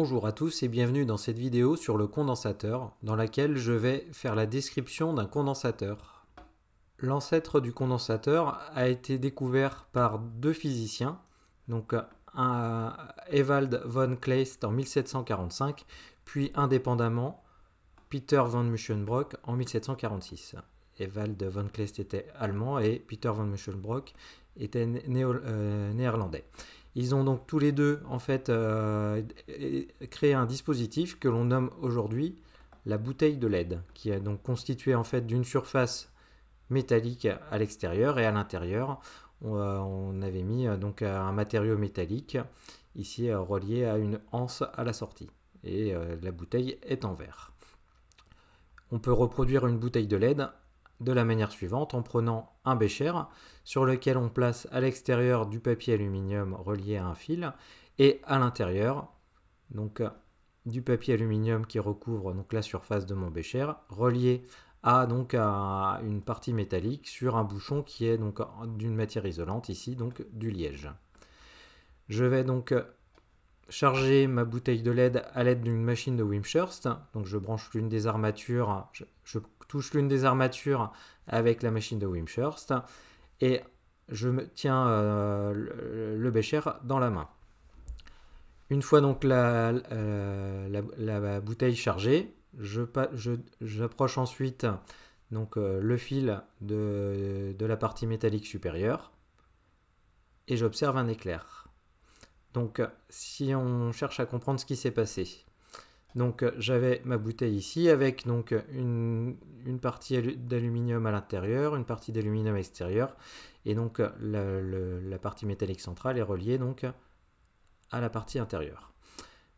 Bonjour à tous et bienvenue dans cette vidéo sur le condensateur, dans laquelle je vais faire la description d'un condensateur. L'ancêtre du condensateur a été découvert par deux physiciens, donc un Ewald von Kleist en 1745, puis indépendamment Peter von Muschenbrock en 1746. Ewald von Kleist était allemand et Peter von Muschenbrock était euh, néerlandais. Ils ont donc tous les deux en fait euh, créé un dispositif que l'on nomme aujourd'hui la bouteille de LED, qui est donc constituée en fait d'une surface métallique à l'extérieur et à l'intérieur. On, euh, avait mis euh, donc un matériau métallique ici relié à une anse à la sortie et la bouteille est en verre. On peut reproduire une bouteille de LED de la manière suivante en prenant un bécher sur lequel on place à l'extérieur du papier aluminium relié à un fil et à l'intérieur donc du papier aluminium qui recouvre donc la surface de mon bécher relié à donc à une partie métallique sur un bouchon qui est donc d'une matière isolante ici donc du liège. Je vais donc charger ma bouteille de LED à l'aide d'une machine de Wimshurst. Donc je branche l'une des armatures, je touche l'une des armatures avec la machine de Wimshurst et je me tiens euh, le bécher dans la main. Une fois donc la, euh, bouteille chargée, j'approche ensuite donc, euh, le fil de, la partie métallique supérieure et j'observe un éclair. Donc si on cherche à comprendre ce qui s'est passé, donc euh, j'avais ma bouteille ici avec une, partie d'aluminium à l'intérieur, une partie d'aluminium à extérieur, et donc euh, la, partie métallique centrale est reliée à la partie intérieure.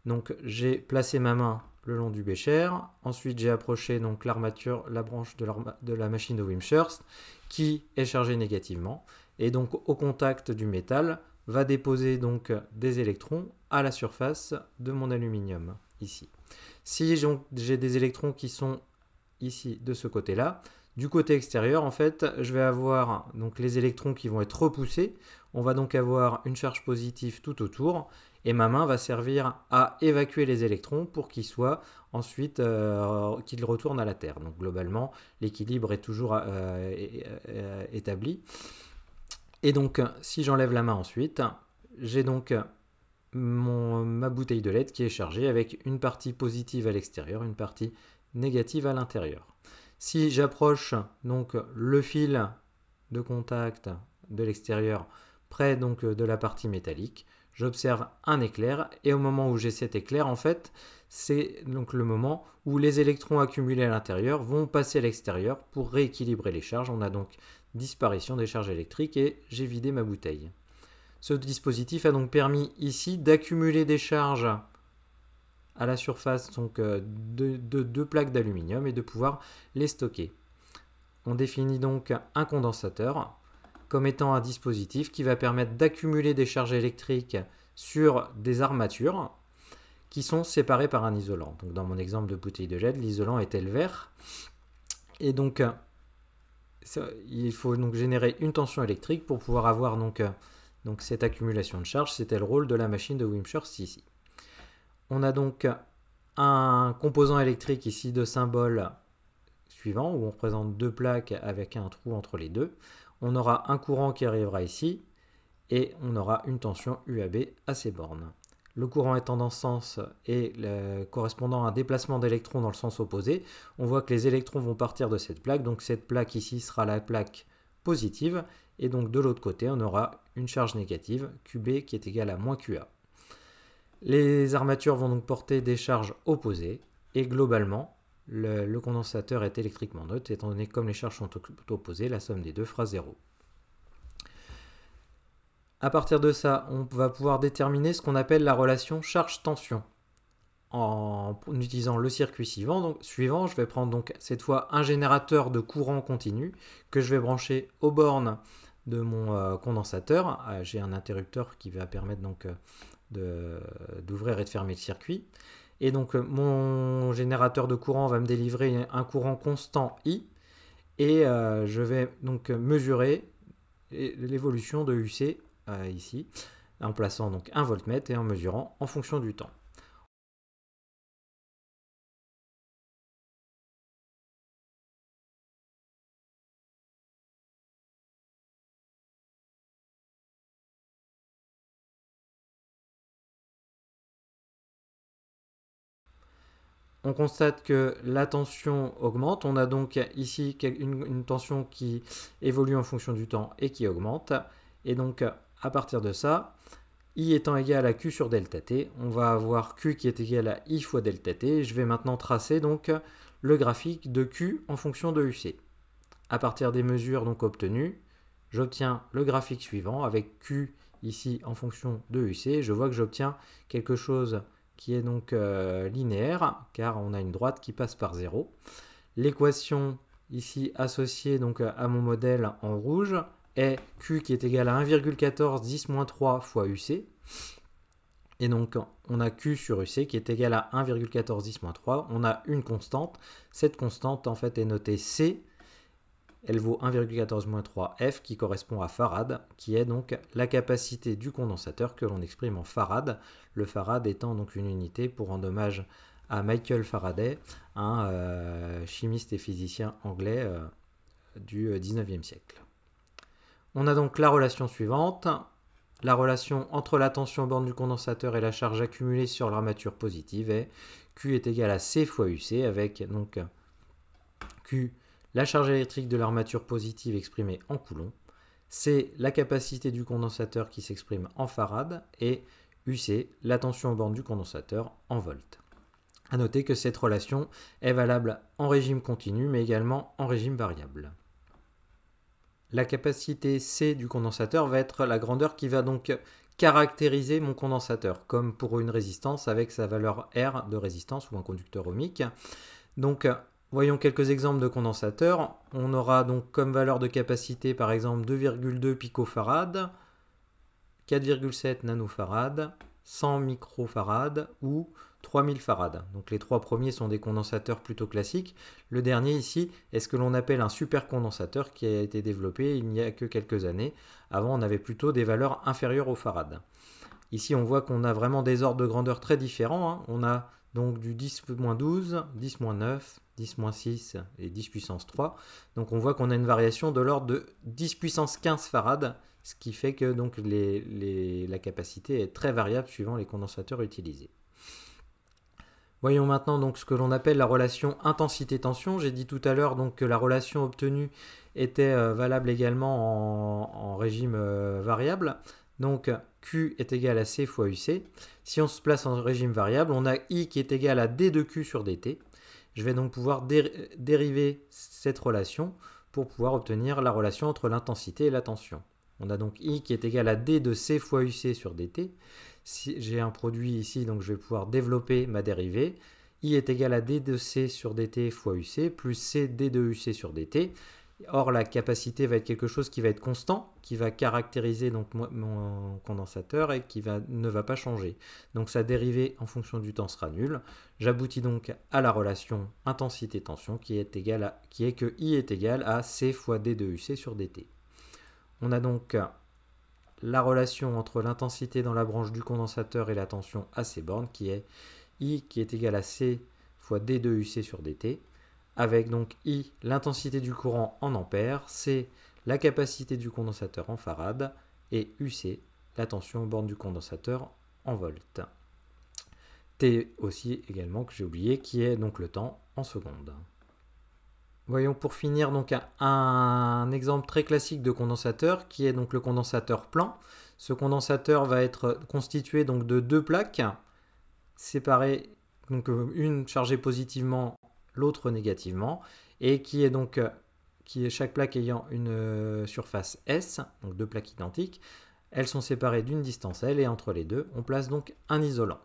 Donc j'ai placé ma main le long du bécher, ensuite j'ai approché donc l'armature, la branche de, de la machine de Wimshurst qui est chargée négativement, et donc au contact du métal va déposer donc des électrons à la surface de mon aluminium ici. Si j'ai des électrons qui sont ici de ce côté-là, du côté extérieur, en fait, je vais avoir donc les électrons qui vont être repoussés. On va donc avoir une charge positive tout autour. Et ma main va servir à évacuer les électrons pour qu'ils soient ensuite euh, qu'ils retournent à la Terre. Donc globalement, l'équilibre est toujours euh, établi. Et donc, si j'enlève la main ensuite, j'ai donc ma bouteille de LED qui est chargée avec une partie positive à l'extérieur, une partie négative à l'intérieur. Si j'approche donc le fil de contact de l'extérieur près donc de la partie métallique, j'observe un éclair et au moment où j'ai cet éclair en fait, c'est donc le moment où les électrons accumulés à l'intérieur vont passer à l'extérieur pour rééquilibrer les charges. On a donc disparition des charges électriques et j'ai vidé ma bouteille. Ce dispositif a donc permis ici d'accumuler des charges à la surface donc, euh, de deux plaques d'aluminium et de pouvoir les stocker. On définit donc un condensateur comme étant un dispositif qui va permettre d'accumuler des charges électriques sur des armatures qui sont séparées par un isolant. Donc dans mon exemple de bouteille de LED, l'isolant est le vert Et donc euh, il faut donc générer une tension électrique pour pouvoir avoir donc euh, donc cette accumulation de charge, c'était le rôle de la machine de Wimshurst ici. On a donc un composant électrique ici de symbole suivant, où on représente deux plaques avec un trou entre les deux. On aura un courant qui arrivera ici, et on aura une tension UAB à ces bornes. Le courant étant dans ce sens et correspondant à un déplacement d'électrons dans le sens opposé, on voit que les électrons vont partir de cette plaque, donc cette plaque ici sera la plaque positive. Et donc de l'autre côté, on aura une charge négative, QB qui est égale à moins QA. Les armatures vont donc porter des charges opposées et globalement, le, condensateur est électriquement neutre étant donné que comme les charges sont opposées, la somme des deux fera zéro. À partir de ça, on va pouvoir déterminer ce qu'on appelle la relation charge-tension en utilisant le circuit suivant. suivant, je vais prendre donc cette fois un générateur de courant continu que je vais brancher aux bornes de mon euh, condensateur. Euh, j'ai un interrupteur qui va permettre donc euh, d'ouvrir et de fermer le circuit. Et donc mon générateur de courant va me délivrer un courant constant I et je vais donc mesurer l'évolution de UC ici en plaçant donc un voltmètre et en mesurant en fonction du temps. on constate que la tension augmente. On a donc ici une, tension qui évolue en fonction du temps et qui augmente. Et donc, à partir de ça, I étant égal à Q sur delta T, on va avoir Q qui est égal à I fois delta T. Je vais maintenant tracer donc le graphique de Q en fonction de UC. À partir des mesures donc obtenues, j'obtiens le graphique suivant avec Q ici en fonction de UC. Je vois que j'obtiens quelque chose qui est donc euh, linéaire, car on a une droite qui passe par 0. L'équation ici associée donc à mon modèle en rouge est Q qui est égal à 1,14 10 3 fois UC. Et donc on a Q sur UC qui est égal à 1,14 10 3. On a une constante. Cette constante en fait est notée C elle vaut 1,14-3 F qui correspond à farad, qui est donc la capacité du condensateur que l'on exprime en farad, le farad étant donc une unité pour rendre hommage à Michael Faraday, un euh, chimiste et physicien anglais euh, du 19e euh, siècle. On a donc la relation suivante, la relation entre la tension borne du condensateur et la charge accumulée sur l'armature positive est Q est égal à C fois UC avec donc Q la charge électrique de l'armature positive exprimée en coulomb, c'est la capacité du condensateur qui s'exprime en farade, et UC, la tension au bord du condensateur en volts. A noter que cette relation est valable en régime continu, mais également en régime variable. La capacité C du condensateur va être la grandeur qui va donc caractériser mon condensateur, comme pour une résistance avec sa valeur R de résistance ou un conducteur ohmique. Donc Voyons quelques exemples de condensateurs. On aura donc comme valeur de capacité par exemple 2,2 picofarades, 4,7 nanofarades, 100 microfarades ou 3000 farades. Donc les trois premiers sont des condensateurs plutôt classiques. Le dernier ici est ce que l'on appelle un supercondensateur qui a été développé il n'y a que quelques années. Avant on avait plutôt des valeurs inférieures aux farades. Ici on voit qu'on a vraiment des ordres de grandeur très différents. Hein. On a donc du 10 12, 10 9, 10 6 et 10 puissance 3. Donc on voit qu'on a une variation de l'ordre de 10 puissance 15 farad, ce qui fait que la capacité est très variable suivant les condensateurs utilisés. Voyons maintenant donc ce que l'on appelle la relation intensité-tension. J'ai dit tout à l'heure que la relation obtenue était euh, valable également en, régime euh, variable. Donc Q est égal à C fois UC. Si on se place en régime variable, on a I qui est égal à D de Q sur DT. Je vais donc pouvoir dériver cette relation pour pouvoir obtenir la relation entre l'intensité et la tension. On a donc I qui est égal à D de C fois UC sur DT. Si j'ai un produit ici, donc je vais pouvoir développer ma dérivée. I est égal à D de C sur DT fois UC plus C D de UC sur DT. Or, la capacité va être quelque chose qui va être constant, qui va caractériser donc mon condensateur et qui va, ne va pas changer. Donc sa dérivée en fonction du temps sera nulle. J'aboutis donc à la relation intensité-tension qui est, qui est que I est égal à C fois D 2 UC sur DT. On a donc la relation entre l'intensité dans la branche du condensateur et la tension à ses bornes qui est I qui est égal à C fois D 2 UC sur DT avec donc I l'intensité du courant en ampères, C la capacité du condensateur en farad et UC la tension bornes du condensateur en volts. T aussi également que j'ai oublié qui est donc le temps en secondes. Voyons pour finir donc un exemple très classique de condensateur qui est donc le condensateur plan. Ce condensateur va être constitué donc de deux plaques séparées donc euh, une chargée positivement l'autre négativement, et qui est donc euh, qui est chaque plaque ayant une euh, surface S, donc deux plaques identiques, elles sont séparées d'une distance L et entre les deux, on place donc un isolant.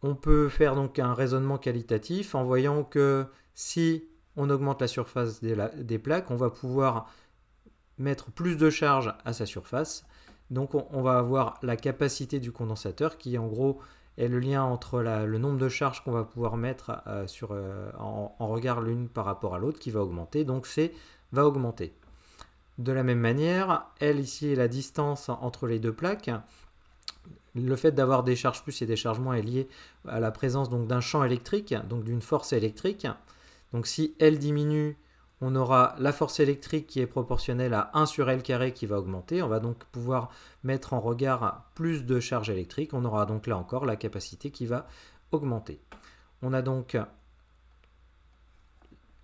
On peut faire donc un raisonnement qualitatif en voyant que si on augmente la surface des, plaques, on va pouvoir mettre plus de charge à sa surface. Donc on, on va avoir la capacité du condensateur qui en gros et le lien entre le nombre de charges qu'on va pouvoir mettre euh, sur, euh, en, regard l'une par rapport à l'autre qui va augmenter, donc C va augmenter. De la même manière, L ici est la distance entre les deux plaques. Le fait d'avoir des charges plus et des charges moins est lié à la présence donc d'un champ électrique, donc d'une force électrique. Donc si L diminue, on aura la force électrique qui est proportionnelle à 1 sur L carré qui va augmenter. On va donc pouvoir mettre en regard plus de charge électrique. On aura donc là encore la capacité qui va augmenter. On a donc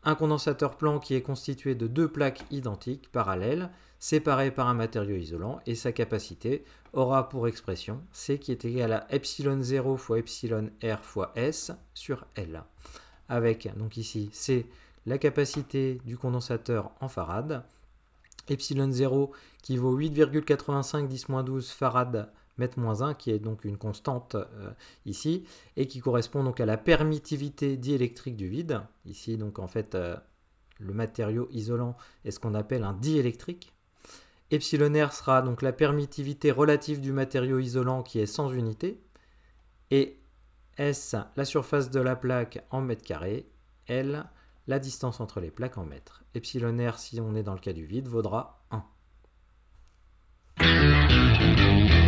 un condensateur plan qui est constitué de deux plaques identiques, parallèles, séparées par un matériau isolant, et sa capacité aura pour expression C qui est égal à epsilon 0 fois epsilon r fois S sur L. Avec donc ici C la capacité du condensateur en farad, epsilon 0 qui vaut 8,85 10-12 farad mètre moins 1 qui est donc une constante euh, ici et qui correspond donc à la permittivité diélectrique du vide. Ici donc en fait euh, le matériau isolant est ce qu'on appelle un diélectrique. Epsilon R sera donc la permittivité relative du matériau isolant qui est sans unité et S la surface de la plaque en mètre carré, L la distance entre les plaques en mètres. Epsilon r, si on est dans le cas du vide, vaudra 1.